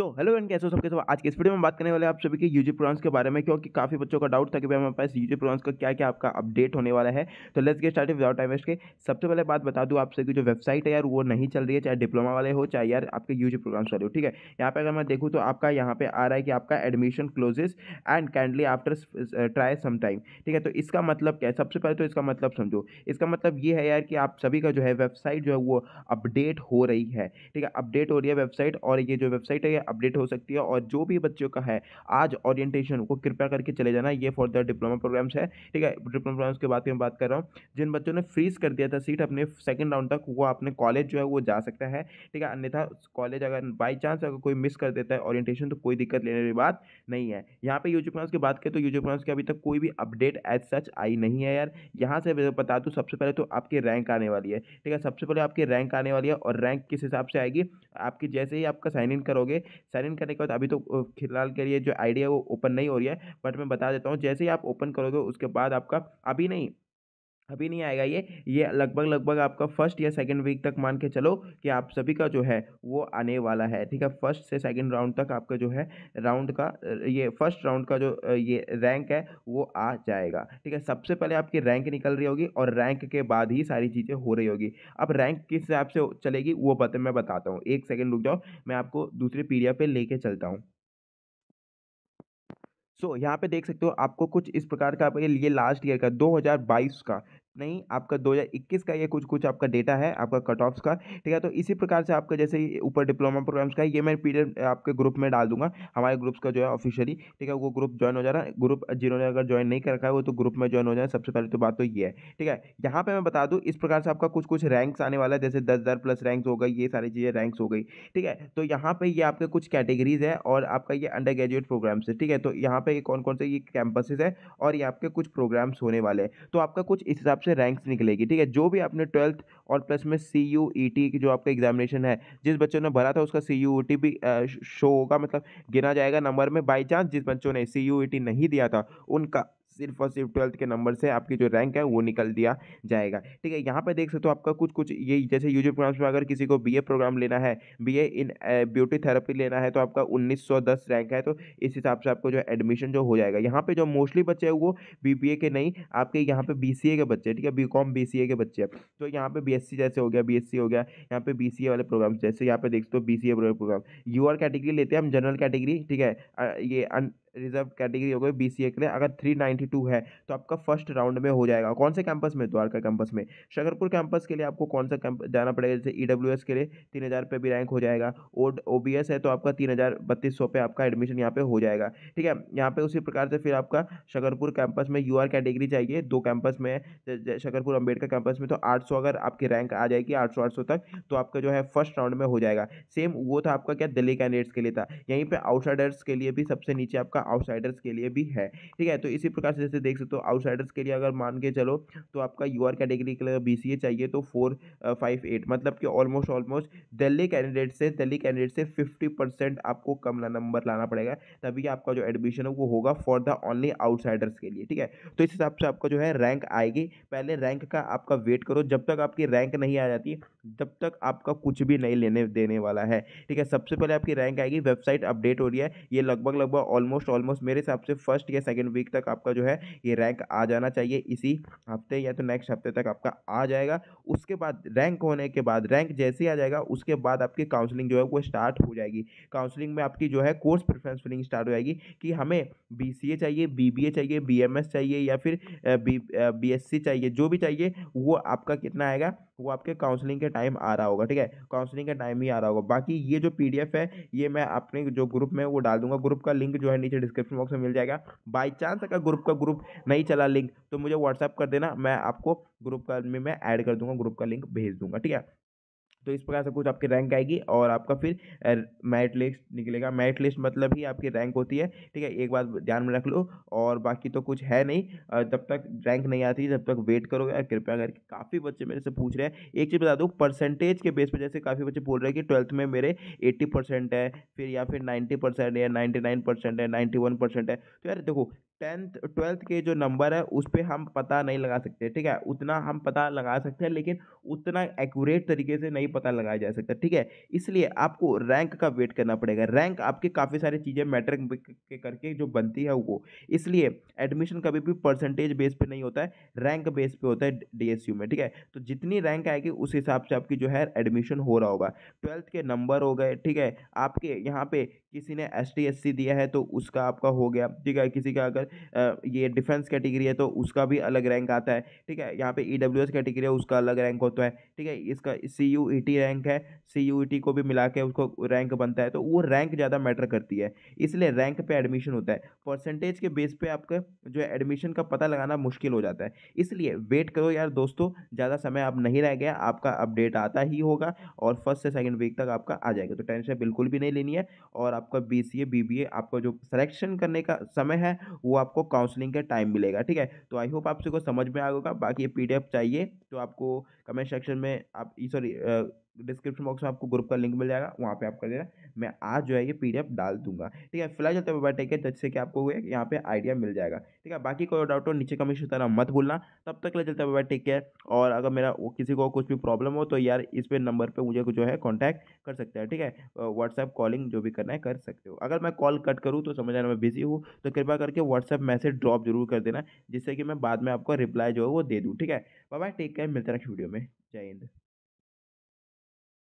so hello and कैसे हो सबके साथ आज के इस वीडियो में बात करने वाले आप सभी के यूजी प्रोग्राम्स के बारे में क्योंकि काफ़ी बच्चों का डाउट था कि भाई हमारे पास यूजी प्रोग्राम्स का क्या क्या आपका अपडेट होने वाला है तो let's get start without time के सबसे पहले बात बता दूँ आपसे कि जो वेबसाइट है यार वो नहीं चल रही है चाहे डिप्लोमा वाले हो चाहे यार आपके जी प्रोग्राम्स वाले हो ठीक है यहाँ पर अगर मैं देखूँ तो आपका यहाँ पर आ रहा है कि आपका admission closes and kindly after try some time ठीक है तो इसका मतलब क्या है सबसे पहले तो इसका मतलब समझो इसका मतलब ये है यार कि आप सभी का जो है वेबसाइट जो है वो अपडेट हो रही है ठीक है अपडेट हो रही है वेबसाइट और ये जो वेबसाइट है अपडेट हो सकती है और जो भी बच्चों का है आज ऑरिएटेशन को कृपया करके चले जाना ये फॉर द डिप्लोमा प्रोग्राम्स है ठीक है डिप्लोमा प्रोग्राम्स के बाद में बात कर रहा हूँ जिन बच्चों ने फ्रीज कर दिया था सीट अपने सेकेंड राउंड तक वो अपने कॉलेज जो है वो जा सकता है ठीक है अन्यथा कॉलेज अगर बाई चांस अगर कोई मिस कर देता है ऑरिएटेशन तो कोई दिक्कत लेने की बात नहीं है यहाँ पर यूजी प्रोग्राम्स की बात करें तो यूजी प्रोग्राम्स की अभी तक कोई भी अपडेट एज सच आई नहीं है यार यहाँ से बता दूँ सबसे पहले तो आपकी रैंक आने वाली है ठीक है सबसे पहले आपकी रैंक आने वाली है और रैंक किस हिसाब से आएगी आपकी जैसे ही आपका साइन इन करोगे साइन इन करने के बाद अभी तो फिलहाल के लिए जो आइडिया है वो ओपन नहीं हो रही है बट मैं बता देता हूँ जैसे ही आप ओपन करोगे उसके बाद आपका अभी नहीं अभी नहीं आएगा ये ये लगभग लगभग आपका फर्स्ट या सेकंड वीक तक मान के चलो कि आप सभी का जो है वो आने वाला है ठीक है फर्स्ट से सेकंड राउंड तक आपका जो है राउंड का ये फर्स्ट राउंड का जो ये रैंक है वो आ जाएगा ठीक है सबसे पहले आपकी रैंक निकल रही होगी और रैंक के बाद ही सारी चीज़ें हो रही होगी अब रैंक किस हिसाब से चलेगी वो बता मैं बताता हूँ एक सेकेंड रुक जाओ मैं आपको दूसरे पीडिया पर लेके चलता हूँ सो so, यहाँ पे देख सकते हो आपको कुछ इस प्रकार का ये लास्ट ईयर का 2022 का नहीं आपका 2021 का ये कुछ कुछ आपका डेटा है आपका कट ऑफ्स का ठीक है तो इसी प्रकार से आपका जैसे ऊपर डिप्लोमा प्रोग्राम्स का है ये मैं पीडीएफ आपके ग्रुप में डाल दूंगा हमारे ग्रुप्स का जो है ऑफिशियली ठीक है वो ग्रुप ज्वाइन हो जा रहा है ग्रुप जिन्होंने अगर ज्वाइन नहीं कर रखा है वो तो ग्रुप में ज्वाइन हो जाए सबसे पहले तो बात तो ये है ठीक है यहाँ पर मैं बता दूँ इस प्रकार से आपका कुछ कुछ रैंक्स आने वाला है जैसे दस प्लस रैंक्स हो गई ये सारी चीज़ें रैंक्स हो गई ठीक है तो यहाँ पर ये आपके कुछ कैटेगरीज है और आपका ये अंडर ग्रेजुएट प्रोग्राम्स है ठीक है तो यहाँ पर ये कौन कौन से ये कैंपसेज है और ये आपके कुछ प्रोग्राम्स होने वाले हैं तो आपका कुछ इस हिसाब से रैंक्स निकलेगी ठीक है जो भी आपने ट्वेल्थ और प्लस में सी यू ई टी की जो आपका एग्जामिनेशन है जिस बच्चों ने भरा था उसका सी यू ई टी भी शो होगा मतलब गिना जाएगा नंबर में बाई चांस जिस बच्चों ने सी यू ई टी नहीं दिया था उनका सिर्फ और सिर्फ ट्वेल्थ के नंबर से आपकी जो रैंक है वो निकल दिया जाएगा ठीक है यहाँ पर देख सकते हो आपका कुछ कुछ ये जैसे यूजी प्रोग्राम्स में अगर किसी को बी प्रोग्राम लेना है बी इन ब्यूटी थेरेपी लेना है तो आपका उन्नीस रैंक है तो इस हिसाब से आपको जो एडमिशन जो हो जाएगा यहाँ पर जो मोस्टली बच्चे हैं वो बी के नहीं आपके यहाँ पे बी के बच्चे ठीक है बी कॉम के बच्चे तो यहाँ पे बी जैसे हो गया बी हो गया यहाँ पे बी वाले प्रोग्राम जैसे यहाँ पे देख सकते हो B C program U R category लेते हैं हम जनरल कैटेगरी ठीक है ये रिजर्व कैटेगरी हो गई बी सी ए के लिए अगर थ्री नाइन्टी टू है तो आपका फर्स्ट राउंड में हो जाएगा कौन से कैंपस में द्वारका कैंपस में शकरपुर कैंपस के लिए आपको कौन सा कैंप जाना पड़ेगा जैसे ई डब्ल्यू एस के लिए तीन हज़ार पे भी रैंक हो जाएगा ओ ओ है तो आपका तीन हज़ार बत्तीस सौ पे आपका एडमिशन यहाँ पे हो जाएगा ठीक है यहाँ पे उसी प्रकार से फिर आपका शकरपुर कैंपस में यू आर कैटेगरी चाहिए दो कैंपस में शकरपुर अम्बेडकर कैंपस में तो आठ सौ अगर आपकी रैंक आ जाएगी आठ सौ आठ सौ तक तो आपका जो है फर्स्ट राउंड में हो जाएगा सेम वो था आपका क्या दिल्ली कैंडिडेट्स के लिए था यहीं पर आउटसाइडर्स के लिए भी सबसे नीचे आपका आपका आउटसाइडर्स के लिए भी है ठीक है तो इसी प्रकार से जैसे देख सकते हो आउटसाइडर्स के लिए अगर मान के चलो तो आपका यू आर कैटेगरी के लिए बी चाहिए तो फोर फाइव एट मतलब कि ऑलमोस्ट ऑलमोस्ट दिल्ली कैंडिडेट से दिल्ली कैंडिडेट से फिफ्टी परसेंट आपको कम नंबर लाना पड़ेगा तभी आपका जो एडमिशन है वो होगा फॉर द ओनली आउटसाइडर्स के लिए ठीक है तो इस हिसाब से आपका जो है रैंक आएगी पहले रैंक का आपका वेट करो जब तक आपकी रैंक नहीं आ जाती जब तक आपका कुछ भी नहीं लेने देने वाला है ठीक है सबसे पहले आपकी रैंक आएगी वेबसाइट अपडेट हो रही है ये लगभग लगभग ऑलमोस्ट ऑलमोस्ट मेरे हिसाब से फर्स्ट या सेकेंड वीक तक आपका जो है ये रैंक आ जाना चाहिए इसी हफ्ते या तो नेक्स्ट हफ्ते तक आपका आ जाएगा उसके बाद रैंक होने के बाद रैंक जैसे ही आ जाएगा उसके बाद आपकी काउंसलिंग जो है वो स्टार्ट हो जाएगी काउंसलिंग में आपकी जो है कोर्स प्रेफरेंस फिलिंग स्टार्ट हो जाएगी कि हमें बी चाहिए बी चाहिए बी चाहिए या फिर बी चाहिए जो भी चाहिए वो आपका कितना आएगा वो आपके काउंसलिंग के टाइम आ रहा होगा ठीक है काउंसलिंग के टाइम ही आ रहा होगा बाकी ये जो पी है ये मैं अपने जो ग्रुप में वो डाल दूंगा ग्रुप का लिंक जो है नीचे डिस्क्रिप्शन बॉक्स में मिल जाएगा बाई चांस अगर ग्रुप का ग्रुप नहीं चला लिंक तो मुझे व्हाट्सअप कर देना मैं आपको ग्रुप का में मैं ऐड कर दूंगा ग्रुप का लिंक भेज दूंगा ठीक है तो इस प्रकार से कुछ आपकी रैंक आएगी और आपका फिर मेरिट लिस्ट निकलेगा मेरिट लिस्ट मतलब ही आपकी रैंक होती है ठीक है एक बात ध्यान में रख लो और बाकी तो कुछ है नहीं जब तक रैंक नहीं आती तब तक वेट करोगे कृपया करके काफ़ी बच्चे मेरे से पूछ रहे हैं एक चीज़ बता दूँ परसेंटेज के बेस पर जैसे काफ़ी बच्चे बोल रहे हैं कि ट्वेल्थ में मेरे एट्टी परसेंट है फिर या फिर नाइन्टी परसेंट या नाइन्टी नाइन परसेंट है नाइन्टी वन परसेंट है तो यार देखो टेंथ ट्वेल्थ के जो नंबर है उस पर हम पता नहीं लगा सकते ठीक है उतना हम पता लगा सकते हैं लेकिन उतना एक्यूरेट तरीके से नहीं पता लगाया जा सकता है ठीक है इसलिए आपको रैंक का वेट करना पड़ेगा रैंक आपके काफ़ी सारी चीज़ें मैटर के करके जो बनती है वो इसलिए एडमिशन कभी भी परसेंटेज बेस पे नहीं होता है रैंक बेस पे होता है डीएसयू में ठीक है तो जितनी रैंक आएगी उस हिसाब से आपकी जो है एडमिशन हो रहा होगा ट्वेल्थ के नंबर हो गए ठीक है आपके यहाँ पर किसी ने एस टी दिया है तो उसका आपका हो गया ठीक है किसी का अगर ये डिफेंस कैटेगरी है तो उसका भी अलग रैंक आता है ठीक है यहाँ पे ई e कैटेगरी है उसका अलग रैंक होता है ठीक है इसका C U E T rank है सी यू टी को भी मिला के उसको रैंक बनता है तो वो रैंक ज़्यादा मैटर करती है इसलिए रैंक पे एडमिशन होता है परसेंटेज के बेस पे आपके जो एडमिशन का पता लगाना मुश्किल हो जाता है इसलिए वेट करो यार दोस्तों ज़्यादा समय आप नहीं रह गया आपका अपडेट आता ही होगा और फर्स्ट से सेकेंड वीक तक आपका आ जाएगा तो टेंशन बिल्कुल भी नहीं लेनी है और आपका बी सी ए आपका जो सलेक्शन करने का समय है वो आपको काउंसलिंग का टाइम मिलेगा ठीक है तो आई होप आपसे को समझ में आ होगा बाकी ये पी चाहिए तो आपको कमेंट सेक्शन में आप सॉरी डिस्क्रिप्शन बॉक्स में आपको ग्रुप का लिंक मिल जाएगा वहाँ पे आप कर देना मैं आज जो है ये पी डाल दूंगा ठीक है फिलहाल चलते हुए बैठे जिससे कि आपको यहाँ पे आइडिया मिल जाएगा ठीक है बाकी कोई डाउट हो नीचे कमेंट उतारना मत भूलना तब तक ले चलते हुए टेक केयर और अगर मेरा किसी को कुछ भी प्रॉब्लम हो तो यार इस पर नंबर पर मुझे जो है कॉन्टैक्ट कर सकते हैं ठीक है व्हाट्सएप कॉलिंग जो भी करना है कर सकते हो अगर मैं कॉल कट करूँ तो समझ आना मैं बिजी हूँ तो कृपया करके व्हाट्सएप मैसेज ड्रॉप जरूर कर देना जिससे कि मैं बाद में आपको रिप्लाई जो है वो दे दूँ ठीक है बाय टेक केयर मिलते रहा वीडियो में जय हिंद